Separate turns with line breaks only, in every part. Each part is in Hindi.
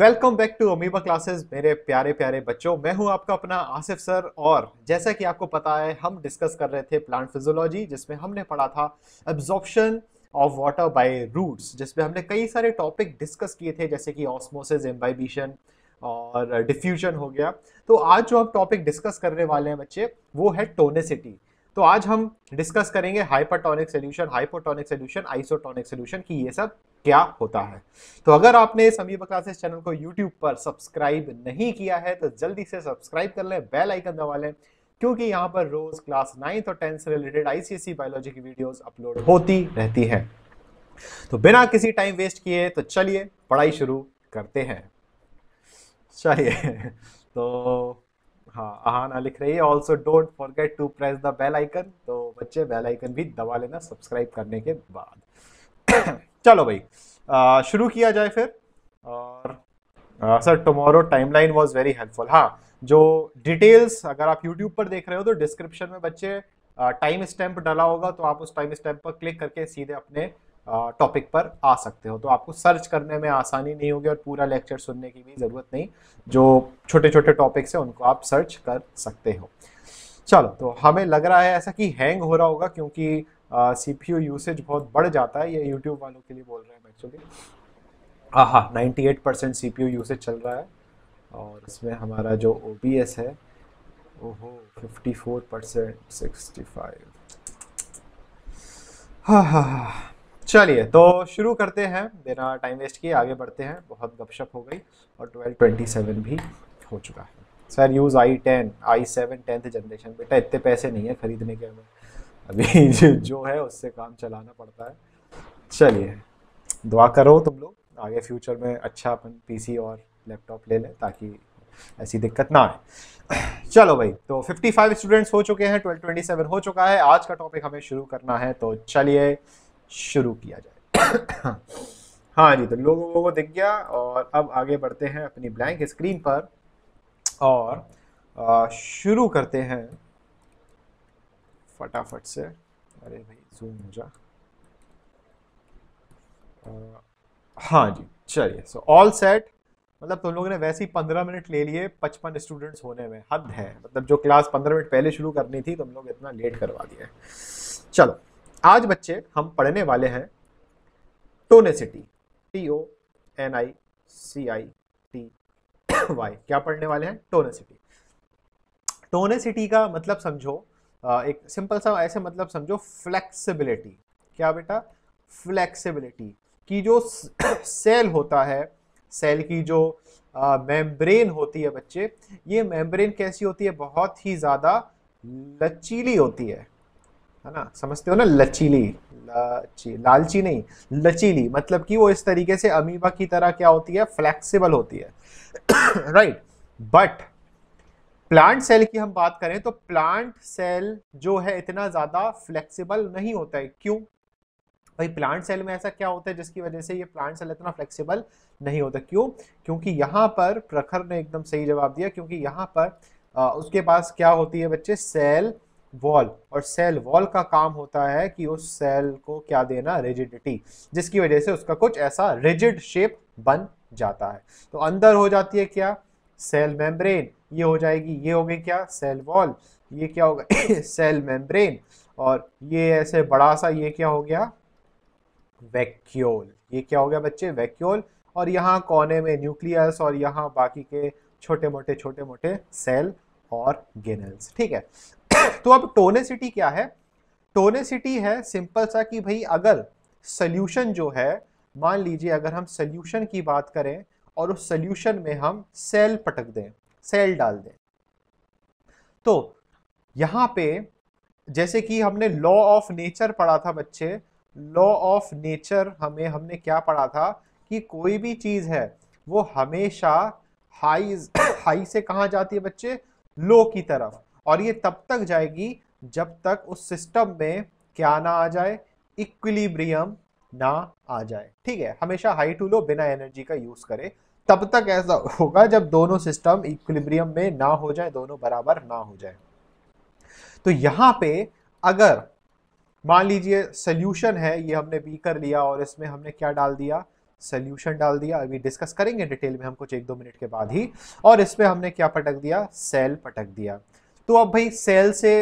Welcome back to Amoeba classes मेरे प्यारे प्यारे बच्चों मैं हूं आपका अपना आसिफ सर और जैसा कि आपको पता है हम डिस्कस कर रहे थे प्लांट फिजोलॉजी जिसमें हमने पढ़ा था absorption of water by roots जिसमें हमने कई सारे टॉपिक डिस्कस किए थे जैसे कि ऑस्मोसिस एम्बाइबिशन और डिफ्यूजन हो गया तो आज जो हम टॉपिक डिस्कस करने वाले हैं बच्चे वो है टोनेसिटी तो आज हम डिस्कस करेंगे hypertonic solution hypotonic solution isotonic solution की ये सब क्या होता है तो अगर आपने समीप क्लासेस चैनल को यूट्यूब पर सब्सक्राइब नहीं किया है तो जल्दी से सब्सक्राइब कर लें बेल आइकन दबा लें क्योंकि यहां पर रोज क्लास नाइन्थ और टेंथ से रिलेटेड आईसीएससी e बायोलॉजी की वीडियोस अपलोड होती रहती है तो बिना किसी टाइम वेस्ट किए तो चलिए पढ़ाई शुरू करते हैं चलिए तो हाँ आहाना लिख रही है also don't forget to press the bell icon तो बच्चे बेल आइकन भी दबा लेना सब्सक्राइब करने के बाद चलो भाई शुरू किया जाए फिर और sir tomorrow timeline was very helpful हाँ जो डिटेल्स अगर आप यूट्यूब पर देख रहे हो तो डिस्क्रिप्शन में बच्चे टाइम स्टैम्प डाला होगा तो आप उस टाइम स्टैम्प पर क्लिक करके सीधे अपने टॉपिक पर आ सकते हो तो आपको सर्च करने में आसानी नहीं होगी और पूरा लेक्चर सुनने की भी ज़रूरत नहीं जो छोटे छोटे टॉपिक्स हैं उनको आप सर्च कर सकते हो चलो तो हमें लग रहा है ऐसा कि हैंग हो रहा होगा क्योंकि सी पी यू यूसेज बहुत बढ़ जाता है ये यूट्यूब वालों के लिए बोल रहे हैं एक्चुअली हाँ हाँ ninety eight percent C P U usage चल रहा है और इसमें हमारा जो ओ बी एस है ओहो fifty four percent sixty five हाँ हाँ हाँ चलिए तो शुरू करते हैं बिना टाइम वेस्ट किए आगे बढ़ते हैं बहुत गपशप हो गई और ट्वेल्व ट्वेंटी सेवन भी हो चुका है sir use i ten i seven tenth generation बेटा इतने पैसे नहीं है ख़रीदने के हमें अभी जो, है उससे काम चलाना पड़ता है चलिए दुआ करो तुम लोग आगे फ्यूचर में अच्छा अपन पीसी और लैपटॉप ले लें ताकि ऐसी दिक्कत ना आए चलो भाई तो 55 स्टूडेंट्स हो चुके हैं 1227 हो चुका है आज का टॉपिक हमें शुरू करना है तो चलिए शुरू किया जाए हाँ जी तो लोगों को दिख गया और अब आगे बढ़ते हैं अपनी ब्लैंक स्क्रीन पर और शुरू करते हैं फटाफट से अरे भाई जूम हो जा आ, हाँ जी चलिए सो ऑल सेट मतलब तुम लोगों ने वैसे ही पंद्रह मिनट ले लिए पचपन स्टूडेंट्स होने में हद है मतलब जो क्लास पंद्रह मिनट पहले शुरू करनी थी तुम लोग इतना लेट करवा दिया चलो आज बच्चे हम पढ़ने वाले हैं tonicity T O N I C I T Y क्या पढ़ने वाले हैं टोनेसिटी टोनेसिटी का मतलब समझो एक सिंपल सा ऐसे मतलब समझो फ्लेक्सिबिलिटी क्या बेटा फ्लेक्सिबिलिटी कि जो सेल होता है सेल की जो मेम्ब्रेन होती है बच्चे ये मेम्ब्रेन कैसी होती है बहुत ही ज़्यादा लचीली होती है है ना समझते हो ना लचीली लची लालची नहीं लचीली मतलब कि वो इस तरीके से अमीबा की तरह क्या होती है फ्लेक्सिबल होती है right right. But plant cell की हम बात करें तो प्लांट सेल जो है इतना ज़्यादा फ्लेक्सिबल नहीं होता है क्यों भाई प्लांट सेल में ऐसा क्या होता है जिसकी वजह से ये प्लांट सेल इतना फ्लेक्सिबल नहीं होता क्यों क्योंकि यहाँ पर प्रखर ने एकदम सही जवाब दिया क्योंकि यहाँ पर आ, उसके पास क्या होती है बच्चे सेल वॉल और सेल वॉल का काम होता है कि उस सेल को क्या देना रिजिडिटी जिसकी वजह से उसका कुछ ऐसा रिजिड शेप बन जाता है तो अंदर हो जाती है क्या सेल मेम्ब्रेन ये हो जाएगी ये हो गई क्या सेल वॉल ये क्या होगा सेल मेम्ब्रेन और ये ऐसे बड़ा सा ये क्या हो गया वैक्यूल ये क्या हो गया बच्चे वैक्यूल और यहाँ कोने में न्यूक्लियस और यहाँ बाकी के छोटे मोटे छोटे मोटे सेल और गेनल्स ठीक है तो अब टोनेसिटी क्या है टोनेसिटी है सिंपल सा कि भाई अगर सल्यूशन जो है मान लीजिए अगर हम सल्यूशन की बात करें और उस सल्यूशन में हम सेल पटक दें सेल डाल दें तो यहां पे जैसे कि हमने लॉ ऑफ नेचर पढ़ा था बच्चे लॉ ऑफ नेचर हमें हमने क्या पढ़ा था कि कोई भी चीज़ है वो हमेशा हाई हाई से कहाँ जाती है बच्चे लो की तरफ और ये तब तक जाएगी जब तक उस सिस्टम में क्या ना आ जाए इक्विलिब्रियम ना आ जाए ठीक है हमेशा हाई टू लो बिना एनर्जी का यूज़ करें तब तक ऐसा होगा जब दोनों सिस्टम इक्विलिब्रियम में ना हो जाए दोनों बराबर ना हो जाए तो यहां पे अगर मान लीजिए सोल्यूशन है ये हमने बी कर लिया और इसमें हमने क्या डाल दिया सोल्यूशन डाल दिया अभी डिस्कस करेंगे डिटेल में हम कुछ एक दो मिनट के बाद ही और इसमें हमने क्या पटक दिया सेल पटक दिया तो अब भाई सेल से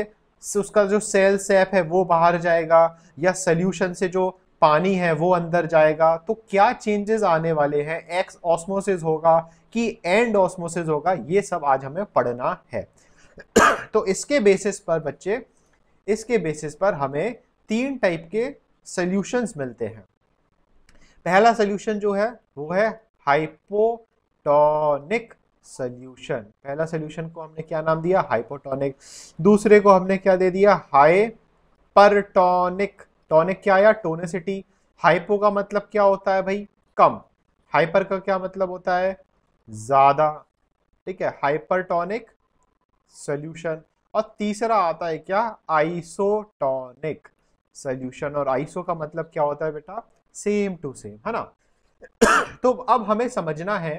उसका जो सेल सेप है वो बाहर जाएगा या सोल्यूशन से जो पानी है वो अंदर जाएगा तो क्या चेंजेस आने वाले हैं एक्स ऑस्मोसिस होगा कि एंड ऑस्मोसिस होगा ये सब आज हमें पढ़ना है तो इसके बेसिस पर बच्चे इसके बेसिस पर हमें तीन टाइप के सॉल्यूशंस मिलते हैं पहला सॉल्यूशन जो है वो है हाइपोटोनिक सॉल्यूशन पहला सॉल्यूशन को हमने क्या नाम दिया हाइपोटोनिक दूसरे को हमने क्या दे दिया हाइपरटोनिक टॉनिक क्या आया टोनिसिटी हाइपो का मतलब क्या होता है भाई कम हाइपर का क्या मतलब होता है ज़्यादा ठीक है हाइपरटोनिक सोल्यूशन और तीसरा आता है क्या आइसोटॉनिक सोल्यूशन और आइसो का मतलब क्या होता है बेटा सेम टू सेम है ना तो अब हमें समझना है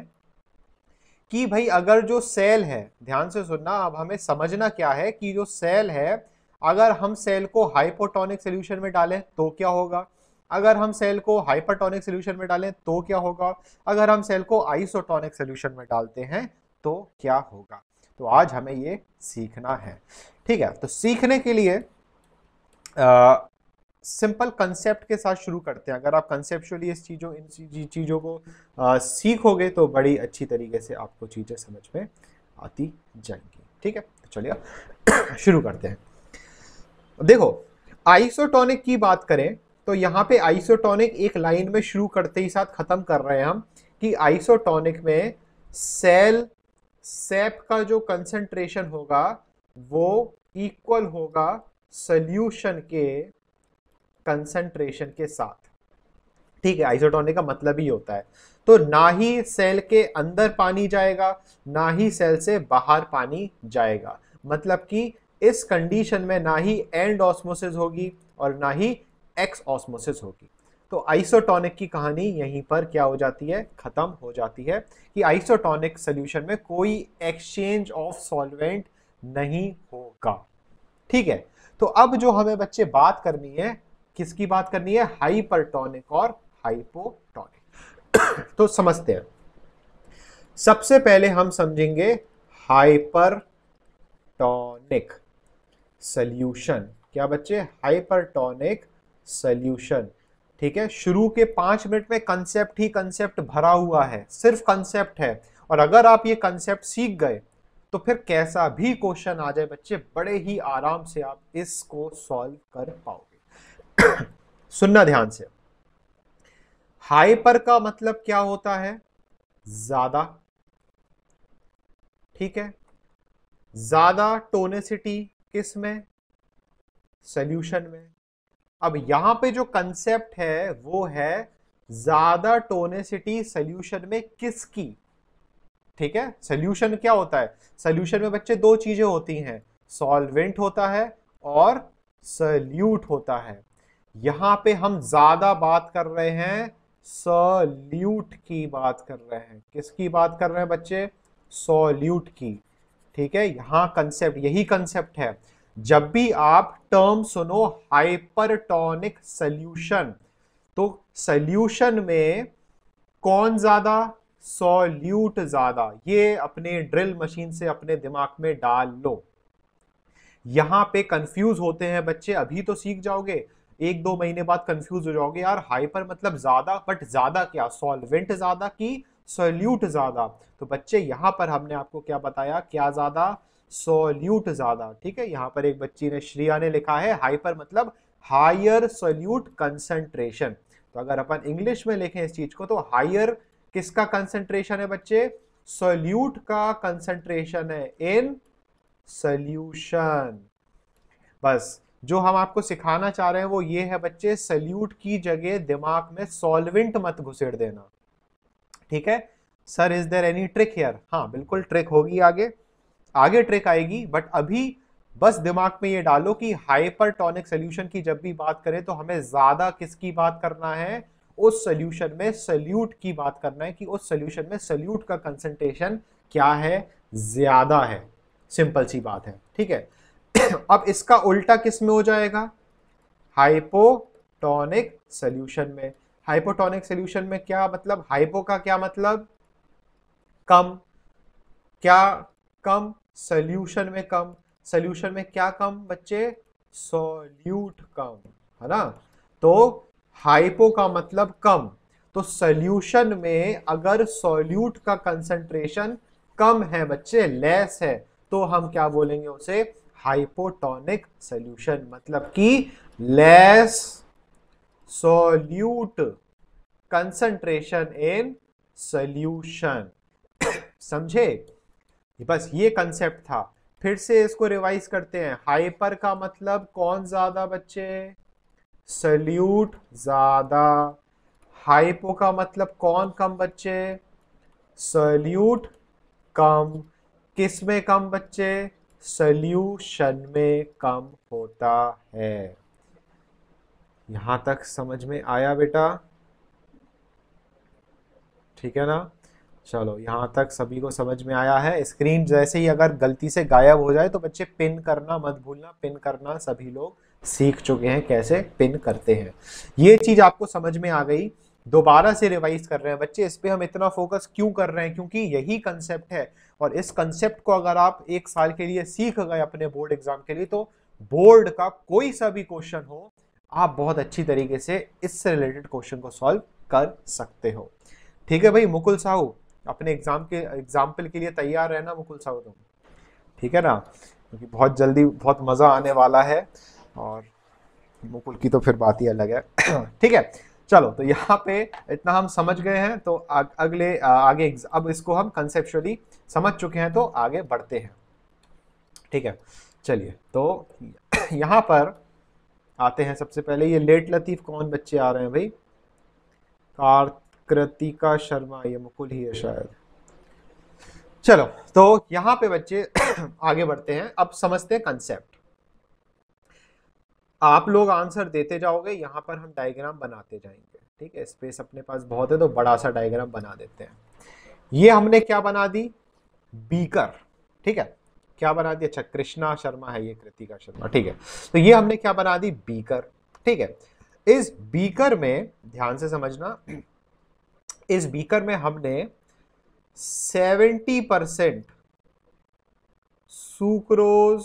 कि भाई अगर जो सेल है ध्यान से सुनना अब हमें समझना क्या है कि जो सेल है अगर हम सेल को हाइपोटोनिक सोल्यूशन में डालें तो क्या होगा अगर हम सेल को हाइपरटोनिक सोल्यूशन में डालें तो क्या होगा अगर हम सेल को आइसोटोनिक सोल्यूशन में डालते हैं तो क्या होगा तो आज हमें ये सीखना है ठीक है तो सीखने के लिए सिंपल कंसेप्ट के साथ शुरू करते हैं अगर आप कंसेप्चुअली इस चीज़ों इन चीज़ों को आ, सीखोगे तो बड़ी अच्छी तरीके से आपको चीज़ें समझ में आती जाएंगी ठीक है तो चलिए शुरू करते हैं देखो आइसोटोनिक की बात करें तो यहाँ पे आइसोटोनिक एक लाइन में शुरू करते ही साथ ख़त्म कर रहे हैं हम कि आइसोटोनिक में सेल सेप का जो कंसेंट्रेशन होगा वो इक्वल होगा सल्यूशन के कंसेंट्रेशन के साथ ठीक है आइसोटोनिक का मतलब ही होता है तो ना ही सेल के अंदर पानी जाएगा ना ही सेल से बाहर पानी जाएगा मतलब कि इस कंडीशन में ना ही एंड ऑस्मोसिस होगी और ना ही एक्स ऑस्मोसिस होगी तो आइसोटॉनिक की कहानी यहीं पर क्या हो जाती है ख़त्म हो जाती है कि आइसोटोनिक सोल्यूशन में कोई एक्सचेंज ऑफ सॉल्वेंट नहीं होगा ठीक है तो अब जो हमें बच्चे बात करनी है किसकी बात करनी है हाइपरटोनिक और हाइपोटोनिक तो समझते हैं सबसे पहले हम समझेंगे हाइपरटोनिक सल्यूशन क्या बच्चे हाइपरटोनिक सल्यूशन ठीक है शुरू के पांच मिनट में कंसेप्ट ही कंसेप्ट भरा हुआ है सिर्फ कंसेप्ट है और अगर आप ये कंसेप्ट सीख गए तो फिर कैसा भी क्वेश्चन आ जाए बच्चे बड़े ही आराम से आप इसको सॉल्व कर पाओगे सुनना ध्यान से हाइपर का मतलब क्या होता है ज्यादा ठीक है ज्यादा टोनेसिटी किस में सोल्यूशन में अब यहां पे जो कंसेप्ट है वो है ज्यादा टोनेसिटी सोल्यूशन में किसकी ठीक है सोल्यूशन क्या होता है सोल्यूशन में बच्चे दो चीजें होती हैं सॉल्वेंट होता है और सल्यूट होता है यहां पे हम ज्यादा बात कर रहे हैं सल्यूट की बात कर रहे हैं किसकी बात कर रहे हैं बच्चे सॉल्यूट की ठीक है यहां कंसेप्ट यही कंसेप्ट है जब भी आप टर्म सुनो हाइपरटोनिक सल्यूशन तो सल्यूशन में कौन ज्यादा सॉल्यूट ज्यादा ये अपने ड्रिल मशीन से अपने दिमाग में डाल लो यहां पे कंफ्यूज होते हैं बच्चे अभी तो सीख जाओगे एक दो महीने बाद कंफ्यूज हो जाओगे यार हाइपर मतलब ज्यादा बट ज्यादा क्या सॉल्वेंट ज्यादा की सोल्यूट ज़्यादा तो बच्चे यहाँ पर हमने आपको क्या बताया क्या ज़्यादा सोल्यूट ज़्यादा ठीक है यहाँ पर एक बच्ची ने श्रिया ने लिखा है हाइपर मतलब हायर सोल्यूट कंसेंट्रेशन तो अगर अपन इंग्लिश में लिखें इस चीज़ को तो हायर किसका कंसेंट्रेशन है बच्चे सोल्यूट का कंसंट्रेशन है इन सोल्यूशन बस जो हम आपको सिखाना चाह रहे हैं वो ये है बच्चे सल्यूट की जगह दिमाग में सॉल्वेंट मत घुसेड़ देना ठीक है sir is there any trick here हाँ बिल्कुल ट्रिक होगी आगे आगे ट्रिक आएगी बट अभी बस दिमाग में ये डालो कि हाइपरटोनिक सोल्यूशन की जब भी बात करें तो हमें ज्यादा किसकी बात करना है उस सोल्यूशन में सल्यूट की बात करना है कि उस सोल्यूशन में सल्यूट का कंसेंट्रेशन क्या है ज्यादा है सिंपल सी बात है ठीक है अब इसका उल्टा किस में हो जाएगा हाइपोटोनिक सोल्यूशन में हाइपोटोनिक सोल्यूशन में क्या मतलब हाइपो का क्या मतलब कम क्या कम सोल्यूशन में कम सोल्यूशन में क्या कम बच्चे सोल्यूट कम है ना तो हाइपो का मतलब कम तो सोल्यूशन में अगर सोल्यूट का कंसंट्रेशन कम है बच्चे लेस है तो हम क्या बोलेंगे उसे हाइपोटोनिक सोल्यूशन मतलब कि less solute concentration in solution समझे बस ये कंसेप्ट था फिर से इसको रिवाइज करते हैं हाइपर का मतलब कौन ज्यादा बच्चे सल्यूट ज्यादा हाइपो का मतलब कौन कम बच्चे सल्यूट कम किस में कम बच्चे सल्यूशन में कम होता है यहाँ तक समझ में आया बेटा ठीक है ना चलो यहाँ तक सभी को समझ में आया है स्क्रीन जैसे ही अगर गलती से गायब हो जाए तो बच्चे पिन करना मत भूलना पिन करना सभी लोग सीख चुके हैं कैसे पिन करते हैं ये चीज़ आपको समझ में आ गई दोबारा से रिवाइज कर रहे हैं बच्चे इस पर हम इतना फोकस क्यों कर रहे हैं क्योंकि यही कंसेप्ट है और इस कंसेप्ट को अगर आप एक साल के लिए सीख गए अपने बोर्ड एग्जाम के लिए तो बोर्ड का कोई सा भी क्वेश्चन हो आप बहुत अच्छी तरीके से इससे रिलेटेड क्वेश्चन को सॉल्व कर सकते हो ठीक है भाई मुकुल साहू अपने एग्जाम के एग्जाम्पल के लिए तैयार रहना मुकुल साहू तुम ठीक है ना क्योंकि बहुत जल्दी बहुत मज़ा आने वाला है और मुकुल की तो फिर बात ही अलग है ठीक है चलो तो यहाँ पे इतना हम समझ गए हैं तो आ, अगले आ, आगे अब इसको हम कंसेप्चुअली समझ चुके हैं तो आगे बढ़ते हैं ठीक है चलिए तो यहाँ पर आते हैं सबसे पहले ये लेट लतीफ़ कौन बच्चे आ रहे हैं भाई कार्तिका शर्मा ये मुकुल ही है शायद चलो तो यहाँ पे बच्चे आगे बढ़ते हैं अब समझते हैं कंसेप्ट आप लोग आंसर देते जाओगे यहाँ पर हम डायग्राम बनाते जाएंगे ठीक है स्पेस अपने पास बहुत है तो बड़ा सा डायग्राम बना देते हैं ये हमने क्या बना दी बीकर ठीक है क्या बना दिया अच्छा कृष्णा शर्मा है ये कृतिका शर्मा ठीक है तो ये हमने क्या बना दी बीकर ठीक है इस बीकर में ध्यान से समझना इस बीकर में हमने सेवेंटी परसेंट सुक्रोज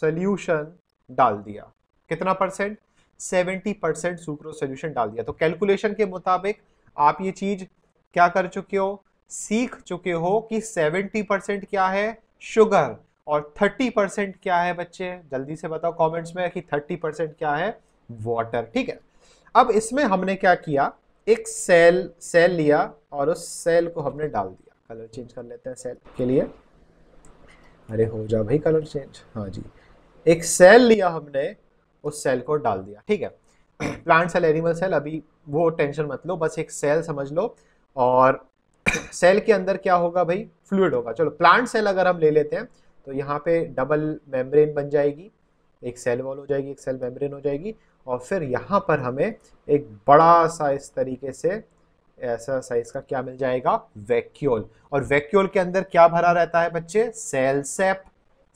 सल्यूशन डाल दिया कितना percent seventy percent sucrose solution डाल दिया तो कैलकुलेशन के मुताबिक आप ये चीज क्या कर चुके हो सीख चुके हो कि सेवेंटी परसेंट क्या है शुगर और 30 परसेंट क्या है बच्चे जल्दी से बताओ कमेंट्स में कि 30 परसेंट क्या है वाटर ठीक है अब इसमें हमने क्या किया एक सेल सेल लिया और उस सेल को हमने डाल दिया कलर चेंज कर लेते हैं सेल के लिए अरे हो जा भाई कलर चेंज हाँ जी एक सेल लिया हमने उस सेल को डाल दिया ठीक है प्लांट सेल एनिमल सेल अभी वो टेंशन मत लो बस एक सेल समझ लो और सेल के अंदर क्या होगा भाई फ्लूड होगा चलो प्लांट सेल अगर हम ले लेते हैं तो यहाँ पे डबल मेम्ब्रेन बन जाएगी एक सेल वॉल हो जाएगी एक सेल मेम्ब्रेन हो जाएगी और फिर यहाँ पर हमें एक बड़ा सा इस तरीके से ऐसा साइज का क्या मिल जाएगा वैक्यूल और वैक्यूल के अंदर क्या भरा रहता है बच्चे सेल सेप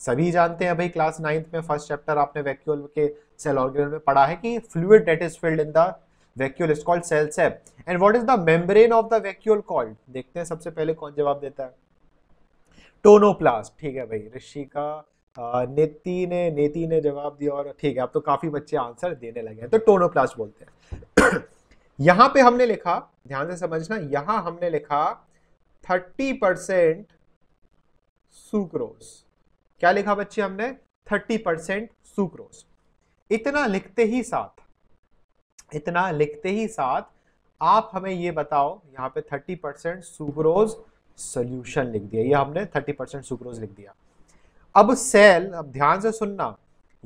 सभी जानते हैं भाई क्लास नाइन्थ में फर्स्ट चैप्टर आपने वैक्यूल के सेल ऑर्गेनल में पढ़ा है कि fluid that is filled in the vacuole is called cell sap and what is the membrane of the vacuole called देखते हैं सबसे पहले कौन जवाब देता है टोनोप्लास्ट ठीक है भाई ऋषि का नेति ने नेति ने जवाब दिया और ठीक है अब तो काफी बच्चे आंसर देने लगे हैं तो टोनोप्लास्ट बोलते हैं यहां पे हमने लिखा ध्यान से समझना यहां हमने लिखा 30 परसेंट सुक्रोज क्या लिखा बच्चे हमने 30 परसेंट सुक्रोज इतना लिखते ही साथ इतना लिखते ही साथ आप हमें ये बताओ यहाँ पे 30 परसेंट सुक्रोज सोल्यूशन लिख दिया ये हमने 30 परसेंट सुक्रोज लिख दिया अब सेल अब ध्यान से सुनना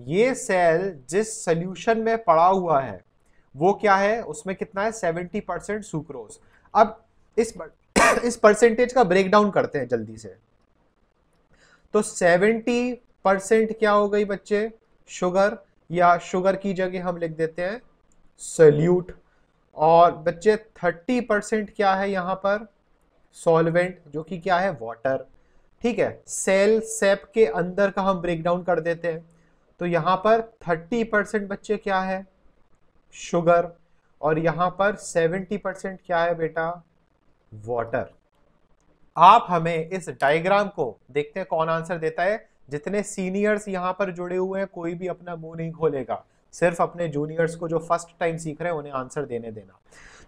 ये सेल जिस सोल्यूशन में पड़ा हुआ है वो क्या है उसमें कितना है 70 परसेंट सुक्रोज अब इस इस परसेंटेज का ब्रेकडाउन करते हैं जल्दी से तो 70 परसेंट क्या हो गई बच्चे शुगर या शुगर की जगह हम लिख देते हैं सल्यूट और बच्चे 30 परसेंट क्या है यहाँ पर सॉल्वेंट जो कि क्या है वाटर ठीक है सेल सेप के अंदर का हम ब्रेक डाउन कर देते हैं तो यहाँ पर 30 परसेंट बच्चे क्या है शुगर और यहाँ पर 70 परसेंट क्या है बेटा वाटर आप हमें इस डायग्राम को देखते हैं कौन आंसर देता है जितने सीनियर्स यहाँ पर जुड़े हुए हैं कोई भी अपना मुंह नहीं खोलेगा सिर्फ अपने जूनियर्स को जो फर्स्ट टाइम सीख रहे हैं उन्हें आंसर देने देना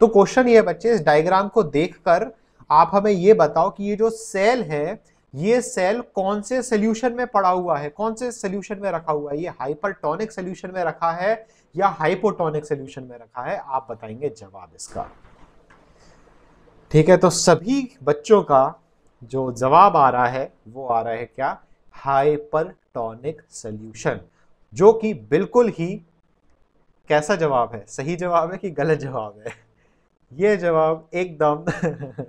तो क्वेश्चन ये बच्चे इस डायग्राम को देखकर आप हमें ये बताओ कि ये जो सेल है ये सेल कौन से सोल्यूशन में पड़ा हुआ है कौन से सोल्यूशन में रखा हुआ है ये हाइपरटोनिक सोल्यूशन में रखा है या हाइपोटोनिक सोल्यूशन में रखा है आप बताएंगे जवाब इसका ठीक है तो सभी बच्चों का जो जवाब आ रहा है वो आ रहा है क्या हाइपरटोनिक सोल्यूशन जो कि बिल्कुल ही कैसा जवाब है सही जवाब है कि गलत जवाब है ये जवाब एकदम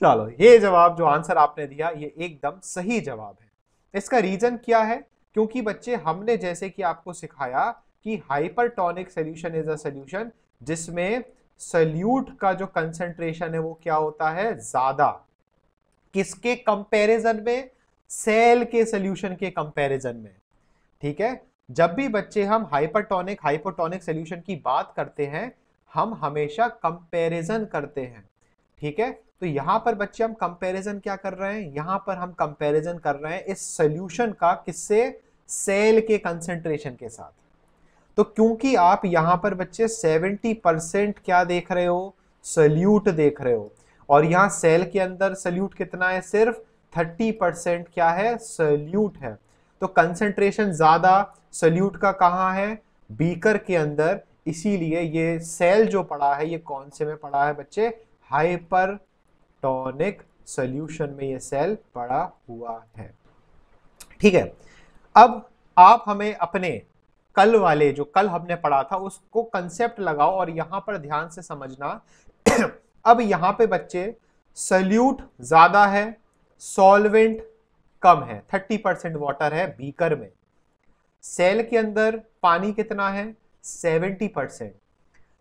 चलो ये जवाब जो आंसर आपने दिया ये एकदम सही जवाब है इसका रीजन क्या है क्योंकि बच्चे हमने जैसे कि आपको सिखाया कि hypertonic solution is a solution जिसमें सल्यूट का जो कंसेंट्रेशन है वो क्या होता है ज्यादा किसके कंपैरिजन में सेल के सोल्यूशन के कंपैरिजन में ठीक है जब भी बच्चे हम हाइपरटोनिक हाइपोटोनिक सोल्यूशन की बात करते हैं हम हमेशा कंपेरिजन करते हैं ठीक है तो यहाँ पर बच्चे हम कंपैरिजन क्या कर रहे हैं यहाँ पर हम कंपैरिजन कर रहे हैं इस सोल्यूशन का किससे सेल के कंसेंट्रेशन के साथ तो क्योंकि आप यहाँ पर बच्चे 70 परसेंट क्या देख रहे हो सल्यूट देख रहे हो और यहाँ सेल के अंदर सल्यूट कितना है सिर्फ 30 परसेंट क्या है सल्यूट है तो कंसेंट्रेशन ज़्यादा सल्यूट का कहाँ है बीकर के अंदर इसीलिए ये सेल जो पड़ा है ये कौन से में पड़ा है बच्चे हाइपरटोनिक सोल्यूशन में ये सेल पड़ा हुआ है ठीक है अब आप हमें अपने कल वाले जो कल हमने पढ़ा था उसको कंसेप्ट लगाओ और यहां पर ध्यान से समझना अब यहां पे बच्चे सल्यूट ज़्यादा है सॉल्वेंट कम है थर्टी परसेंट वाटर है बीकर में सेल के अंदर पानी कितना है 70 परसेंट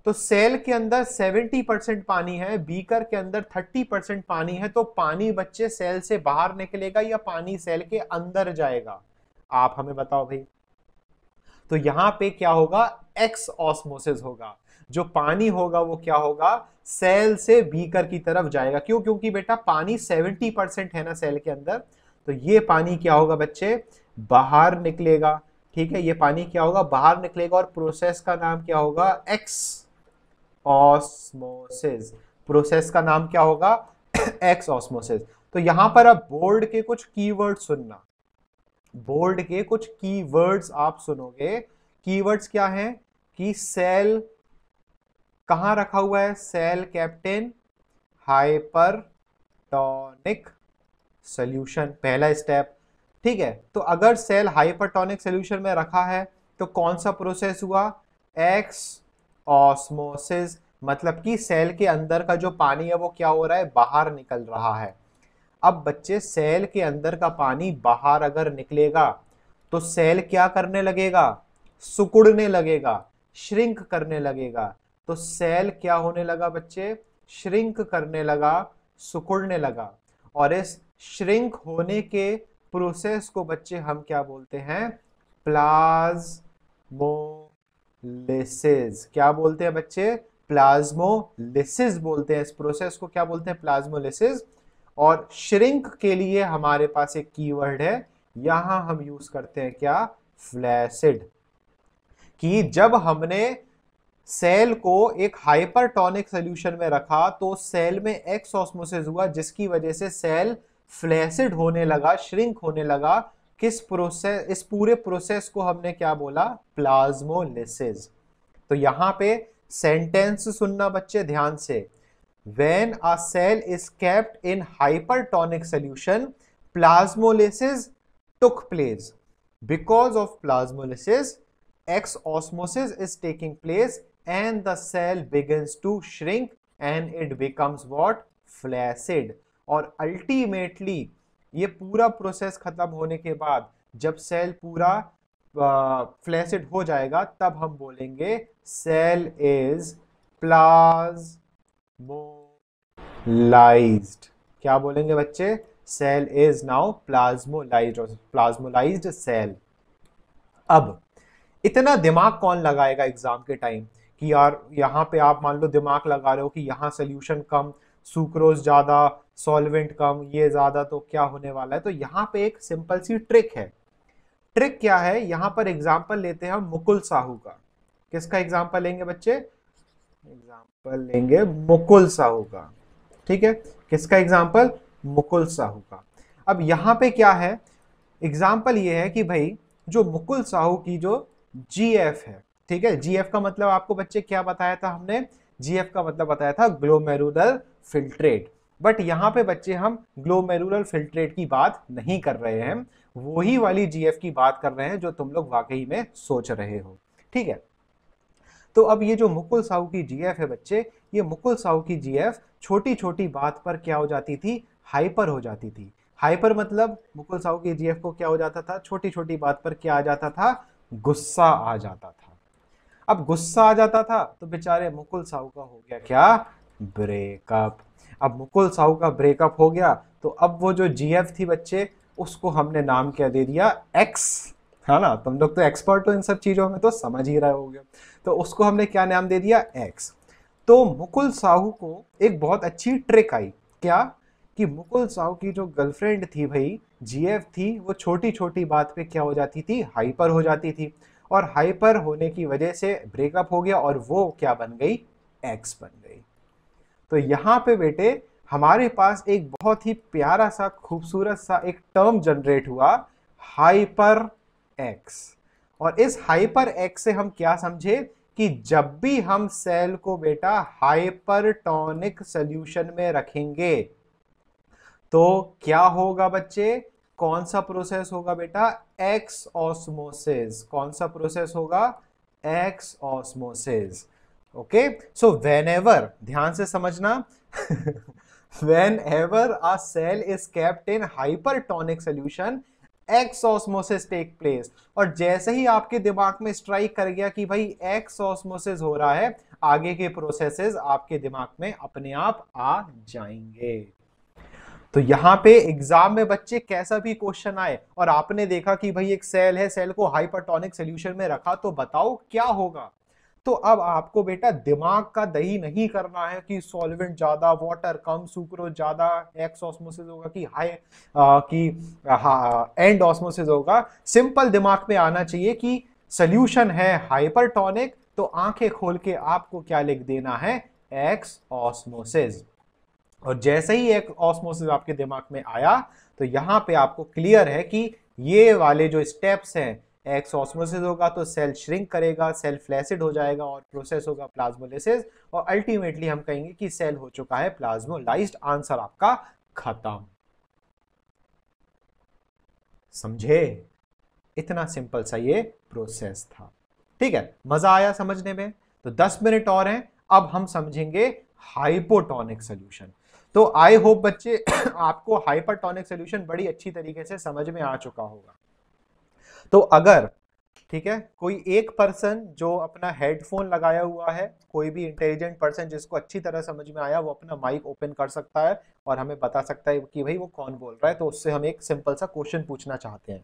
तो सेल के अंदर 70 परसेंट पानी है बीकर के अंदर 30 परसेंट पानी है तो पानी बच्चे सेल से बाहर निकलेगा या पानी सेल के अंदर जाएगा आप हमें बताओ भाई तो यहां पे क्या होगा एक्स ऑस्मोसिस होगा जो पानी होगा वो क्या होगा सेल से बीकर की तरफ जाएगा क्यों क्योंकि बेटा पानी 70 परसेंट है ना सेल के अंदर तो ये पानी क्या होगा बच्चे बाहर निकलेगा ठीक है ये पानी क्या होगा बाहर निकलेगा और प्रोसेस का नाम क्या होगा एक्स ऑस्मोसिस प्रोसेस का नाम क्या होगा एक्स ऑस्मोसिस तो यहां पर आप बोर्ड के कुछ कीवर्ड सुनना बोर्ड के कुछ कीवर्ड्स आप सुनोगे कीवर्ड्स क्या हैं कि सेल कहां रखा हुआ है सेल कैप्टन हाइपरटोनिक सॉल्यूशन पहला स्टेप ठीक है तो अगर सेल हाइपरटोनिक सोल्यूशन में रखा है तो कौन सा प्रोसेस हुआ एक्स ऑस्मोसिस मतलब कि सेल के अंदर का जो पानी है वो क्या हो रहा है बाहर निकल रहा है अब बच्चे सेल के अंदर का पानी बाहर अगर निकलेगा तो सेल क्या करने लगेगा सुकुड़ने लगेगा श्रिंक करने लगेगा तो सेल क्या होने लगा बच्चे श्रिंक करने लगा सुकुड़ने लगा और इस श्रिंक होने के प्रोसेस को बच्चे हम क्या बोलते हैं प्लाज्मोलिसिस क्या बोलते हैं बच्चे प्लाज्मोलिसिस बोलते हैं इस प्रोसेस को क्या बोलते हैं प्लाज्मोलिसिस और श्रिंक के लिए हमारे पास एक कीवर्ड है यहां हम यूज करते हैं क्या फ्लैसिड कि जब हमने सेल को एक हाइपरटोनिक सॉल्यूशन में रखा तो सेल में एक्स ऑस्मोसिस हुआ जिसकी वजह से सेल फ्लैसिड होने लगा श्रिंक होने लगा किस प्रोसेस इस पूरे प्रोसेस को हमने क्या बोला प्लाज्मोलिसिस तो यहां पे सेंटेंस सुनना बच्चे ध्यान से when a cell is kept in hypertonic solution plasmolysis took place because of plasmolysis exosmosis is taking place and the cell begins to shrink and it becomes what flaccid और अल्टीमेटली ये पूरा प्रोसेस ख़त्म होने के बाद जब सेल पूरा फ्लैसिड हो जाएगा तब हम बोलेंगे सेल इज प्लाज्मोलाइज्ड क्या बोलेंगे बच्चे cell is now plasmolyse plasmolysed cell अब इतना दिमाग कौन लगाएगा एग्जाम के टाइम कि यार यहाँ पे आप मान लो दिमाग लगा रहे हो कि यहाँ सोल्यूशन कम सुक्रोज ज़्यादा सॉल्वेंट कम ये ज़्यादा तो क्या होने वाला है तो यहाँ पे एक सिंपल सी ट्रिक है ट्रिक क्या है यहाँ पर एग्जाम्पल लेते हैं हम मुकुल साहू का किसका एग्जाम्पल लेंगे बच्चे एग्जाम्पल लेंगे मुकुल साहू का ठीक है किसका एग्जाम्पल मुकुल साहू का अब यहाँ पे क्या है एग्जाम्पल ये है कि भाई जो मुकुल साहू की जो जी है ठीक है जी का मतलब आपको बच्चे क्या बताया था हमने जी का मतलब बताया था ग्लोमेरुलर फिल्ट्रेट बट यहाँ पे बच्चे हम ग्लोमेरुलर फिल्ट्रेट की बात नहीं कर रहे हैं वही वाली जी की बात कर रहे हैं जो तुम लोग वाकई में सोच रहे हो ठीक है तो अब ये जो मुकुल साहू की जी है बच्चे ये मुकुल साहू की जी छोटी छोटी बात पर क्या हो जाती थी हाइपर हो जाती थी हाइपर मतलब मुकुल साहू की जी को क्या हो जाता था छोटी छोटी बात पर क्या आ जाता था गुस्सा आ जाता था अब गुस्सा आ जाता था तो बेचारे मुकुल साहू का हो गया क्या ब्रेकअप अब मुकुल साहू का ब्रेकअप हो गया तो अब वो जो जीएफ थी बच्चे उसको हमने नाम क्या दे दिया एक्स है ना तुम लोग तो एक्सपर्ट हो इन सब चीज़ों में तो समझ ही रहे गया तो उसको हमने क्या नाम दे दिया एक्स तो मुकुल साहू को एक बहुत अच्छी ट्रिक आई क्या कि मुकुल साहू की जो गर्लफ्रेंड थी भाई जीएफ थी वो छोटी छोटी बात पे क्या हो जाती थी हाइपर हो जाती थी और हाइपर होने की वजह से ब्रेकअप हो गया और वो क्या बन गई एक्स बन गई तो यहाँ पे बेटे हमारे पास एक बहुत ही प्यारा सा खूबसूरत सा एक टर्म जनरेट हुआ हाइपर एक्स और इस हाइपर एक्स से हम क्या समझे कि जब भी हम सेल को बेटा हाइपरटोनिक सोल्यूशन में रखेंगे तो क्या होगा बच्चे कौन सा प्रोसेस होगा बेटा एक्स ऑस्मोसिस कौन सा प्रोसेस होगा exosmosis okay so whenever ध्यान से समझना whenever a cell is kept in hypertonic solution exosmosis take place और जैसे ही आपके दिमाग में स्ट्राइक कर गया कि भाई एक्स ऑस्मोसिस हो रहा है आगे के प्रोसेसेस आपके दिमाग में अपने आप आ जाएंगे तो यहाँ पे एग्जाम में बच्चे कैसा भी क्वेश्चन आए और आपने देखा कि भाई एक सेल है सेल को हाइपरटोनिक सोल्यूशन में रखा तो बताओ क्या होगा तो अब आपको बेटा दिमाग का दही नहीं करना है कि सॉल्वेंट ज़्यादा वाटर कम सुक्रो ज़्यादा एक्स ऑस्मोसिस होगा कि हाई कि एंड ऑस्मोसिस होगा सिंपल दिमाग में आना चाहिए कि सोल्यूशन है हाइपरटोनिक तो आंखें खोल के आपको क्या लिख देना है एक्स ऑस्मोसिस और जैसे ही एक ऑस्मोसिस आपके दिमाग में आया तो यहां पे आपको क्लियर है कि ये वाले जो स्टेप्स हैं एक्स ऑस्मोसिस होगा तो सेल श्रिंक करेगा सेल फ्लैसिड हो जाएगा और प्रोसेस होगा प्लाज्मोलिसिस और अल्टीमेटली हम कहेंगे कि सेल हो चुका है प्लाज्मोलाइज्ड आंसर आपका खत्म समझे इतना सिंपल सा ये प्रोसेस था ठीक है मजा आया समझने में तो 10 मिनट और हैं अब हम समझेंगे हाइपोटोनिक सोल्यूशन तो आई होप बच्चे आपको हाइपरटोनिक सोल्यूशन बड़ी अच्छी तरीके से समझ में आ चुका होगा तो अगर ठीक है कोई एक पर्सन जो अपना हेडफोन लगाया हुआ है कोई भी इंटेलिजेंट पर्सन जिसको अच्छी तरह समझ में आया वो अपना माइक ओपन कर सकता है और हमें बता सकता है कि भाई वो कौन बोल रहा है तो उससे हम एक सिंपल सा क्वेश्चन पूछना चाहते हैं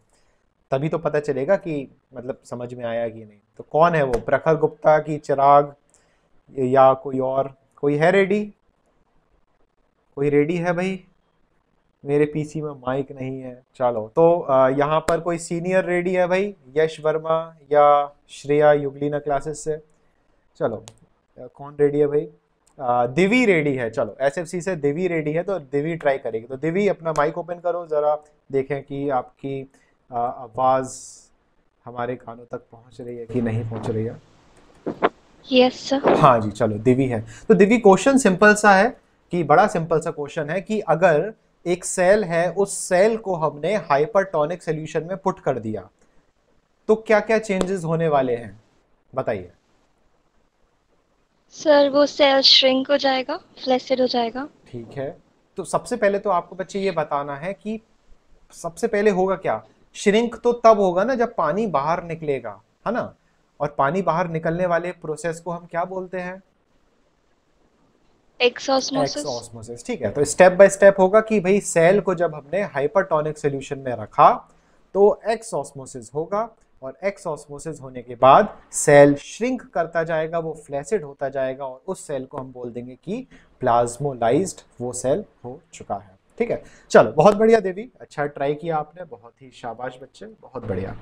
तभी तो पता चलेगा कि मतलब समझ में आया कि नहीं तो कौन है वो प्रखर गुप्ता की चिराग या कोई और कोई है रेडी कोई रेडी है भाई मेरे पीसी में माइक नहीं है चलो तो यहाँ पर कोई सीनियर रेडी है भाई यश वर्मा या श्रेया युगलीना क्लासेस से चलो कौन रेडी है भाई दिवी रेडी है चलो एसएफसी से दिवी रेडी है तो दिवी ट्राई करेगी तो दिवी अपना माइक ओपन करो ज़रा देखें कि आपकी आवाज़ हमारे कानों तक पहुँच रही है कि नहीं पहुँच रही है यस yes, सर हाँ जी चलो दिवी है तो दिवी क्वेश्चन सिंपल सा है कि बड़ा सिंपल सा क्वेश्चन है कि अगर एक सेल है उस सेल को हमने हाइपरटोनिक सोल्यूशन में पुट कर दिया तो क्या क्या चेंजेस होने वाले हैं बताइए सर वो सेल श्रिंक हो जाएगा फ्लेसिड हो जाएगा ठीक है तो सबसे पहले तो आपको बच्चे ये बताना है कि सबसे पहले होगा क्या श्रिंक तो तब होगा ना जब पानी बाहर निकलेगा है ना और पानी बाहर निकलने वाले प्रोसेस को हम क्या बोलते हैं एक्सॉस्मोसिस ठीक है तो स्टेप बाय स्टेप होगा कि भाई सेल को जब हमने हाइपरटोनिक सोल्यूशन में रखा तो एक्सॉस्मोसिस होगा और एक्सॉस्मोसिस होने के बाद सेल श्रिंक करता जाएगा वो फ्लैसिड होता जाएगा और उस सेल को हम बोल देंगे कि प्लाज्मोलाइज्ड वो सेल हो चुका है ठीक है चलो बहुत बढ़िया देवी अच्छा ट्राई किया आपने बहुत ही शाबाश बच्चे बहुत बढ़िया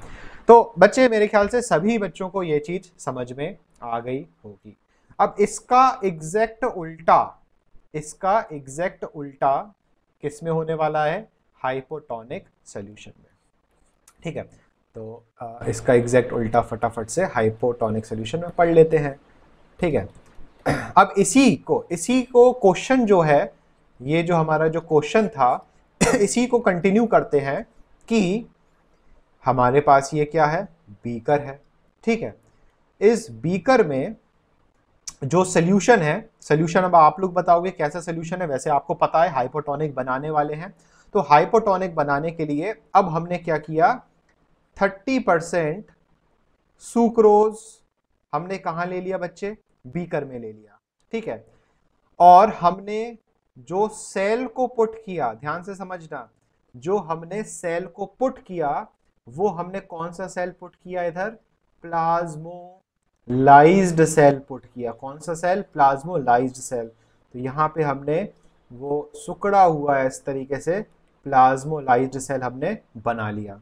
तो बच्चे मेरे ख्याल से सभी बच्चों को ये चीज़ समझ में आ गई होगी अब इसका एग्जैक्ट उल्टा इसका एग्जैक्ट उल्टा किस में होने वाला है हाइपोटोनिक सोल्यूशन में ठीक है तो इसका एग्जैक्ट उल्टा फटाफट से हाइपोटोनिक सोल्यूशन में पढ़ लेते हैं ठीक है अब इसी को इसी को क्वेश्चन जो है ये जो हमारा जो क्वेश्चन था इसी को कंटिन्यू करते हैं कि हमारे पास ये क्या है बीकर है ठीक है इस बीकर में जो सोल्यूशन है सोल्यूशन अब आप लोग बताओगे कैसा सोल्यूशन है वैसे आपको पता है हाइपोटोनिक बनाने वाले हैं तो हाइपोटोनिक बनाने के लिए अब हमने क्या किया 30 परसेंट सुक्रोज हमने कहाँ ले लिया बच्चे बीकर में ले लिया ठीक है और हमने जो सेल को पुट किया ध्यान से समझना जो हमने सेल को पुट किया वो हमने कौन सा सेल पुट किया इधर प्लाज्मो लाइज्ड सेल पुट किया कौन सा सेल प्लाज्मोलाइज्ड सेल तो यहाँ पे हमने वो सुकड़ा हुआ है इस तरीके से प्लाज्मोलाइज्ड सेल हमने बना लिया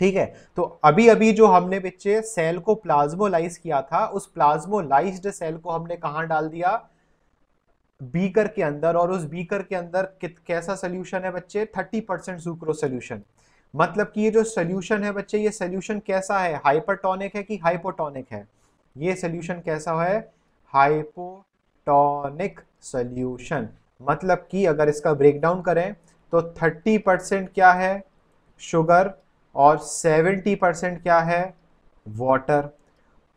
ठीक है तो अभी अभी जो हमने बच्चे सेल को प्लाज्मोलाइज किया था उस प्लाज्मोलाइज्ड सेल को हमने कहाँ डाल दिया बीकर के अंदर और उस बीकर के अंदर कैसा सोल्यूशन है बच्चे थर्टी परसेंट सुक्रो सोल्यूशन मतलब कि ये जो सोल्यूशन है बच्चे ये सोल्यूशन कैसा है हाइपरटोनिक है कि हाइपोटोनिक है ये सोल्यूशन कैसा है हाइपोटोनिक सोल्यूशन मतलब कि अगर इसका ब्रेकडाउन करें तो 30 परसेंट क्या है शुगर और 70 परसेंट क्या है वाटर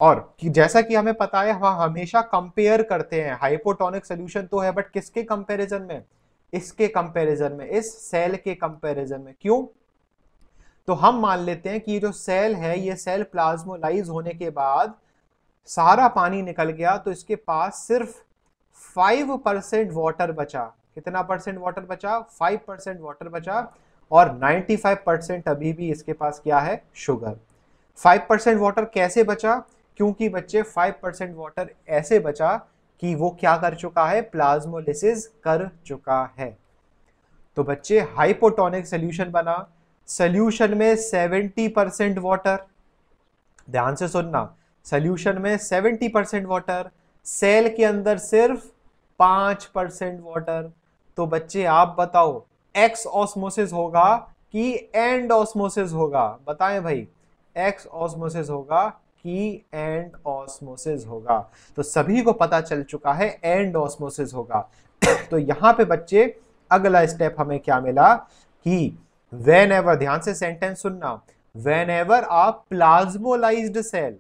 और कि जैसा कि हमें पता है हम हमेशा कंपेयर करते हैं हाइपोटोनिक सोल्यूशन तो है बट किसके कंपैरिजन में इसके कंपैरिजन में इस सेल के कंपैरिजन में क्यों तो हम मान लेते हैं कि ये जो सेल है ये सेल प्लाज्मोलाइज होने के बाद सारा पानी निकल गया तो इसके पास सिर्फ फाइव परसेंट वाटर बचा कितना परसेंट वाटर बचा फाइव परसेंट वाटर बचा और फाइव परसेंट अभी भी इसके पास क्या है शुगर फाइव परसेंट वाटर कैसे बचा क्योंकि बच्चे फाइव परसेंट वाटर ऐसे बचा कि वो क्या कर चुका है प्लाज्मोलिसिस कर चुका है तो बच्चे हाइपोटोनिक सोल्यूशन बना सोल्यूशन में सेवेंटी परसेंट वाटर ध्यान से सुनना सोल्यूशन में 70 परसेंट वाटर सेल के अंदर सिर्फ पांच परसेंट वाटर तो बच्चे आप बताओ एक्स ऑस्मोसिस होगा कि एंड ऑस्मोसिस होगा बताएं भाई एक्स ऑस्मोसिस होगा कि एंड ऑस्मोसिस होगा तो सभी को पता चल चुका है एंड ऑस्मोसिस होगा तो यहां पे बच्चे अगला स्टेप हमें क्या मिला कि वेन एवर ध्यान से सेंटेंस सुनना वेन एवर आप plasmolysed cell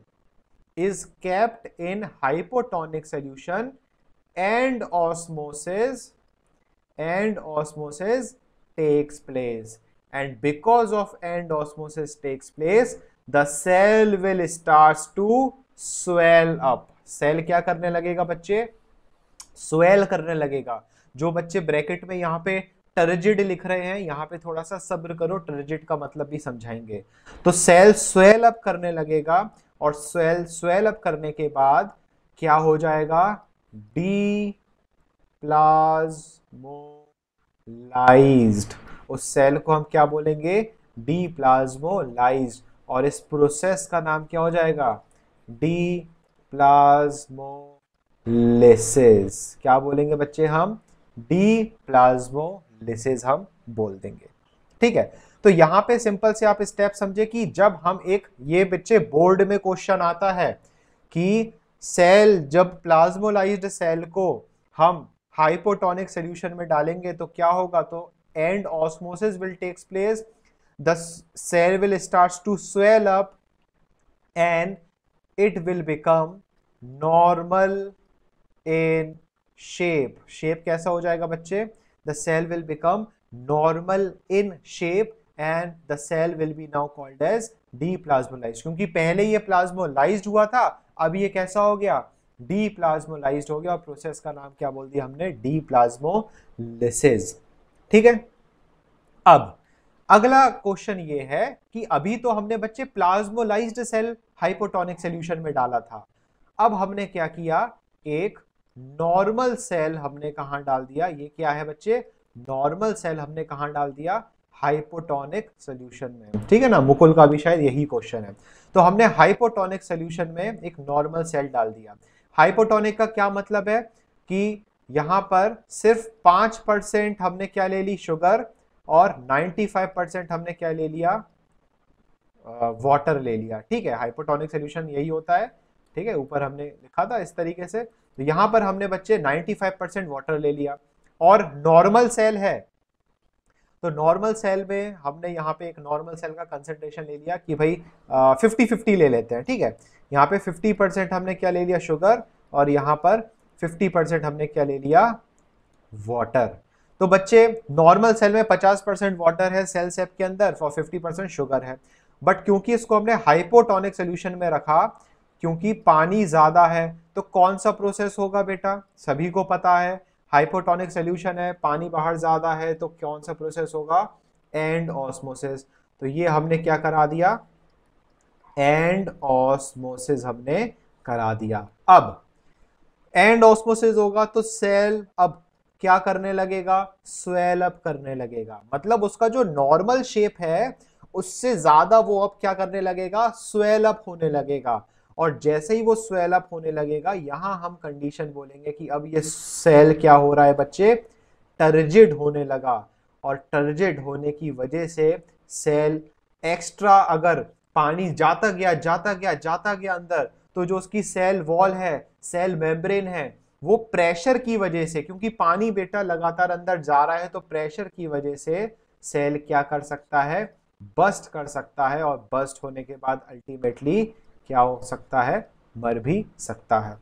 is kept in hypotonic solution and osmosis and osmosis takes place and because of end osmosis takes place the cell will starts to swell up cell क्या करने लगेगा बच्चे स्वेल करने लगेगा जो बच्चे ब्रैकेट में यहाँ पे टर्जिड लिख रहे हैं यहाँ पे थोड़ा सा सब्र करो टर्जिड का मतलब भी समझाएंगे तो सेल स्वेल अप करने लगेगा और स्वेल स्वेल अप करने के बाद क्या हो जाएगा डी प्लाज्मोलाइज्ड उस सेल को हम क्या बोलेंगे डी प्लाज्मोलाइज्ड और इस प्रोसेस का नाम क्या हो जाएगा डी प्लाज्मोलिसिस क्या बोलेंगे बच्चे हम डी प्लाज्मोलिसिस हम बोल देंगे ठीक है तो यहां पे सिंपल से आप स्टेप समझे कि जब हम एक ये बच्चे बोर्ड में क्वेश्चन आता है कि सेल जब प्लाज्मोलाइज्ड सेल को हम हाइपोटोनिक सोल्यूशन में डालेंगे तो क्या होगा तो endosmosis will takes place the cell will start to swell up and it will become normal in shape shape कैसा हो जाएगा बच्चे the cell will become normal in shape and the cell will be now called as deplasmolized क्योंकि पहले ये प्लाज्मोलाइज हुआ था अब ये कैसा हो गया deplasmolized हो गया और प्रोसेस का नाम क्या बोल दिया हमने deplasmolysis ठीक है अब अगला क्वेश्चन ये है कि अभी तो हमने बच्चे प्लाज्मोलाइज्ड सेल हाइपोटोनिक सोल्यूशन में डाला था अब हमने क्या किया एक नॉर्मल सेल हमने कहा डाल दिया ये क्या है बच्चे नॉर्मल सेल हमने कहाँ डाल दिया हाइपोटोनिक सोल्यूशन में ठीक है ना मुकुल का भी शायद यही क्वेश्चन है तो हमने हाइपोटोनिक सोल्यूशन में एक नॉर्मल सेल डाल दिया हाइपोटोनिक का क्या मतलब है कि यहाँ पर सिर्फ पाँच परसेंट हमने क्या ले ली शुगर और फाइव परसेंट हमने क्या ले लिया वाटर ले लिया ठीक है हाइपोटोनिक सोल्यूशन यही होता है ठीक है ऊपर हमने लिखा था इस तरीके से तो यहाँ पर हमने बच्चे फाइव परसेंट वाटर ले लिया और नॉर्मल सेल है तो नॉर्मल सेल में हमने यहाँ पे एक नॉर्मल सेल का कंसेंट्रेशन ले लिया कि भाई फिफ्टी फिफ्टी ले लेते हैं ठीक है यहाँ पे फिफ्टी परसेंट हमने क्या ले लिया शुगर और यहाँ पर फिफ्टी परसेंट हमने क्या ले लिया वाटर तो बच्चे नॉर्मल सेल में पचास परसेंट वाटर है सेल सेप के अंदर और फिफ्टी परसेंट शुगर है बट क्योंकि इसको हमने हाइपोटोनिक सोल्यूशन में रखा क्योंकि पानी ज़्यादा है तो कौन सा प्रोसेस होगा बेटा सभी को पता है हाइपोटोनिक सोल्यूशन है पानी बाहर ज़्यादा है तो कौन सा प्रोसेस होगा एंड ऑस्मोसिस तो ये हमने क्या करा दिया एंड ऑस्मोसिस हमने करा दिया अब एंड ऑस्मोसिस होगा तो सेल अब क्या करने लगेगा स्वेल अप करने लगेगा मतलब उसका जो नॉर्मल शेप है उससे ज्यादा वो अब क्या करने लगेगा स्वेल अप होने लगेगा और जैसे ही वो स्वेल अप होने लगेगा यहाँ हम कंडीशन बोलेंगे कि अब ये सेल क्या हो रहा है बच्चे टर्जिड होने लगा और टर्जिड होने की वजह से सेल एक्स्ट्रा अगर पानी जाता गया जाता गया जाता गया अंदर तो जो उसकी सेल वॉल है सेल मेम्ब्रेन है वो प्रेशर की वजह से क्योंकि पानी बेटा लगातार अंदर जा रहा है तो प्रेशर की वजह से सेल क्या कर सकता है बस्ट कर सकता है और बस्ट होने के बाद अल्टीमेटली क्या हो सकता है मर भी सकता है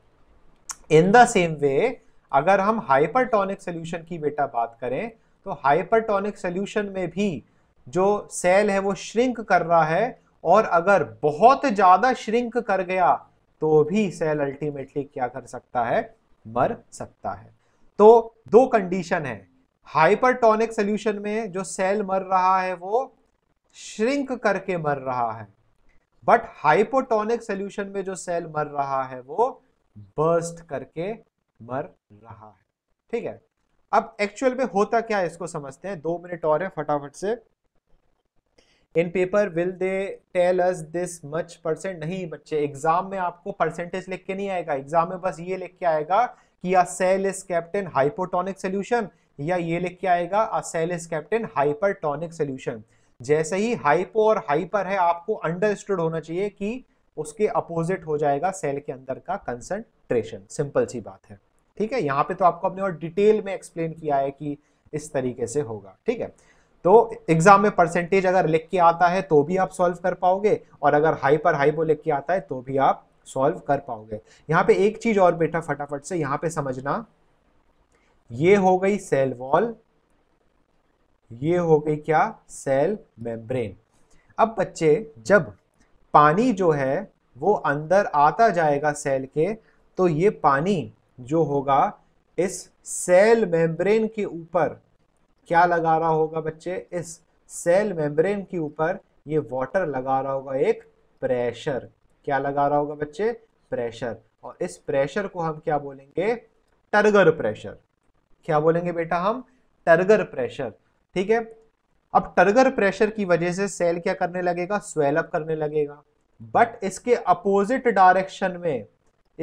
इन द सेम वे अगर हम हाइपरटोनिक सोल्यूशन की बेटा बात करें तो हाइपरटोनिक सोल्यूशन में भी जो सेल है वो श्रिंक कर रहा है और अगर बहुत ज़्यादा श्रिंक कर गया तो भी सेल अल्टीमेटली क्या कर सकता है मर सकता है तो दो कंडीशन है हाइपरटोनिक सोल्यूशन में जो सेल मर रहा है वो श्रिंक करके मर रहा है बट हाइपोटोनिक सोल्यूशन में जो सेल मर रहा है वो बर्स्ट करके मर रहा है ठीक है अब एक्चुअल में होता क्या है इसको समझते हैं दो मिनट और है फटाफट से in paper will they tell us this much percent नहीं बच्चे एग्जाम में आपको परसेंटेज लिख के नहीं आएगा एग्जाम में बस ये लिख के आएगा कि या cell is kept in hypotonic solution या ये लिख के आएगा a cell is kept in hypertonic solution जैसे ही हाइपो और हाइपर है आपको अंडरस्टूड होना चाहिए कि उसके अपोजिट हो जाएगा सेल के अंदर का कंसंट्रेशन सिंपल सी बात है ठीक है यहाँ पे तो आपको अपने और डिटेल में एक्सप्लेन किया है कि इस तरीके से होगा ठीक है तो एग्जाम में परसेंटेज अगर लिख के आता है तो भी आप सॉल्व कर पाओगे और अगर हाइपर हाइपो लिख के आता है तो भी आप सॉल्व कर पाओगे यहाँ पे एक चीज और बेटा फटाफट से यहाँ पे समझना ये हो गई सेल वॉल ये हो गई क्या सेल मेम्ब्रेन अब बच्चे जब पानी जो है वो अंदर आता जाएगा सेल के तो ये पानी जो होगा इस सेल मेम्ब्रेन के ऊपर क्या लगा रहा होगा बच्चे इस सेल मेम्ब्रेन के ऊपर ये वाटर लगा रहा होगा एक प्रेशर क्या लगा रहा होगा बच्चे प्रेशर और इस प्रेशर को हम क्या बोलेंगे टर्गर प्रेशर क्या बोलेंगे बेटा हम टर्गर प्रेशर ठीक है अब टर्गर प्रेशर की वजह से सेल क्या करने लगेगा स्वेलअप करने लगेगा बट इसके अपोजिट डायरेक्शन में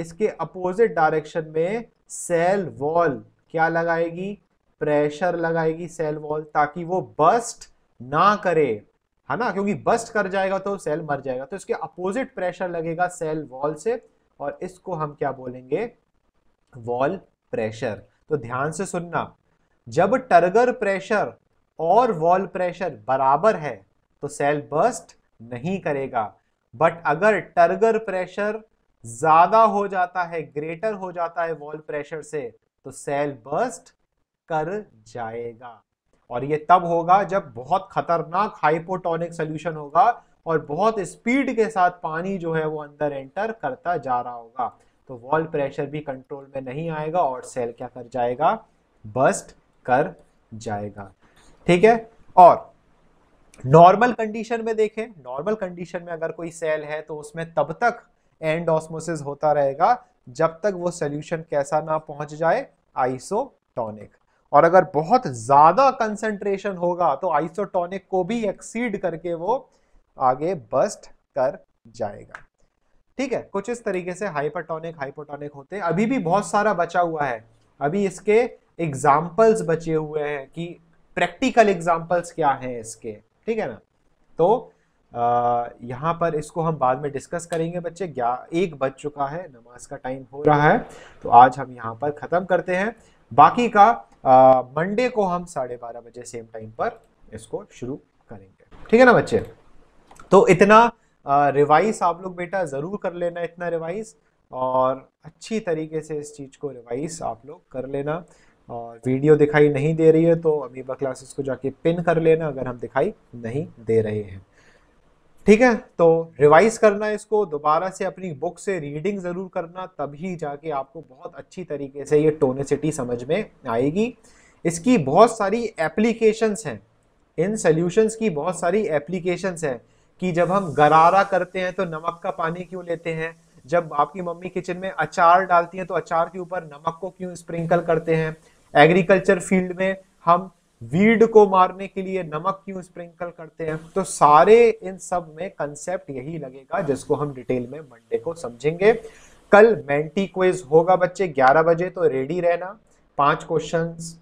इसके अपोजिट डायरेक्शन में सेल वॉल क्या लगाएगी प्रेशर लगाएगी सेल वॉल ताकि वो बस्ट ना करे है ना क्योंकि बस्ट कर जाएगा तो सेल मर जाएगा तो इसके अपोजिट प्रेशर लगेगा सेल वॉल से और इसको हम क्या बोलेंगे वॉल प्रेशर तो ध्यान से सुनना जब टर्गर प्रेशर और वॉल प्रेशर बराबर है तो सेल बर्स्ट नहीं करेगा बट अगर टर्गर प्रेशर ज़्यादा हो जाता है ग्रेटर हो जाता है वॉल प्रेशर से तो सेल बर्स्ट कर जाएगा और ये तब होगा जब बहुत खतरनाक हाइपोटोनिक सोल्यूशन होगा और बहुत स्पीड के साथ पानी जो है वो अंदर एंटर करता जा रहा होगा तो वॉल प्रेशर भी कंट्रोल में नहीं आएगा और सेल क्या कर जाएगा बस्ट कर जाएगा ठीक है और नॉर्मल कंडीशन में देखें नॉर्मल कंडीशन में अगर कोई सेल है तो उसमें तब तक एंड ऑस्मोसिस होता रहेगा जब तक वो सोल्यूशन कैसा ना पहुंच जाए आइसोटोनिक और अगर बहुत ज़्यादा कंसेंट्रेशन होगा तो आइसोटोनिक को भी एक्सीड करके वो आगे बस्ट कर जाएगा ठीक है कुछ इस तरीके से हाइपरटोनिक हाइपोटोनिक होते हैं अभी भी बहुत सारा बचा हुआ है अभी इसके एग्जाम्पल्स बचे हुए हैं कि प्रैक्टिकल एग्जाम्पल्स क्या हैं इसके ठीक है ना तो यहाँ पर इसको हम बाद में डिस्कस करेंगे बच्चे एक बज चुका है नमाज का टाइम हो रहा है तो आज हम यहाँ पर ख़त्म करते हैं बाकी का मंडे को हम साढ़े बारह बजे सेम टाइम पर इसको शुरू करेंगे ठीक है ना बच्चे तो इतना रिवाइज आप लोग बेटा ज़रूर कर लेना इतना रिवाइज और अच्छी तरीके से इस चीज़ को रिवाइज आप लोग कर लेना और वीडियो दिखाई नहीं दे रही है तो अमीबा क्लासेस को जाके पिन कर लेना अगर हम दिखाई नहीं दे रहे हैं ठीक है तो रिवाइज करना इसको दोबारा से अपनी बुक से रीडिंग ज़रूर करना तभी जाके आपको बहुत अच्छी तरीके से ये टोनिसिटी समझ में आएगी इसकी बहुत सारी एप्लीकेशंस हैं इन सॉल्यूशंस की बहुत सारी एप्लीकेशंस हैं कि जब हम गरारा करते हैं तो नमक का पानी क्यों लेते हैं जब आपकी मम्मी किचन में अचार डालती हैं तो अचार के ऊपर नमक को क्यों स्प्रिंकल करते हैं एग्रीकल्चर फील्ड में हम वीड को मारने के लिए नमक क्यों स्प्रिंकल करते हैं तो सारे इन सब में कंसेप्ट यही लगेगा जिसको हम डिटेल में मंडे को समझेंगे कल मेंटी क्विज होगा बच्चे 11 बजे तो रेडी रहना पांच क्वेश्चंस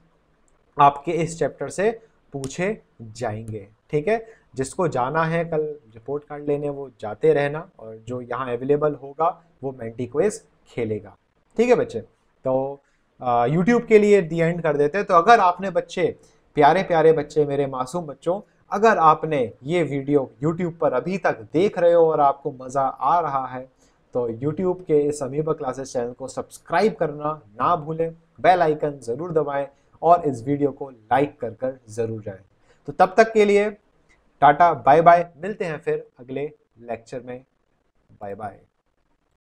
आपके इस चैप्टर से पूछे जाएंगे ठीक है जिसको जाना है कल रिपोर्ट कार्ड लेने वो जाते रहना और जो यहाँ अवेलेबल होगा वो मेंटी क्वेज खेलेगा ठीक है बच्चे तो यूट्यूब के लिए दी एंड कर देते हैं तो अगर आपने बच्चे प्यारे प्यारे बच्चे मेरे मासूम बच्चों अगर आपने ये वीडियो यूट्यूब पर अभी तक देख रहे हो और आपको मज़ा आ रहा है तो यूट्यूब के इस अमीबा क्लासेस चैनल को सब्सक्राइब करना ना भूलें बेल आइकन ज़रूर दबाएं और इस वीडियो को लाइक कर कर ज़रूर जाएं तो तब तक के लिए टाटा बाय बाय मिलते हैं फिर अगले लेक्चर में बाय बाय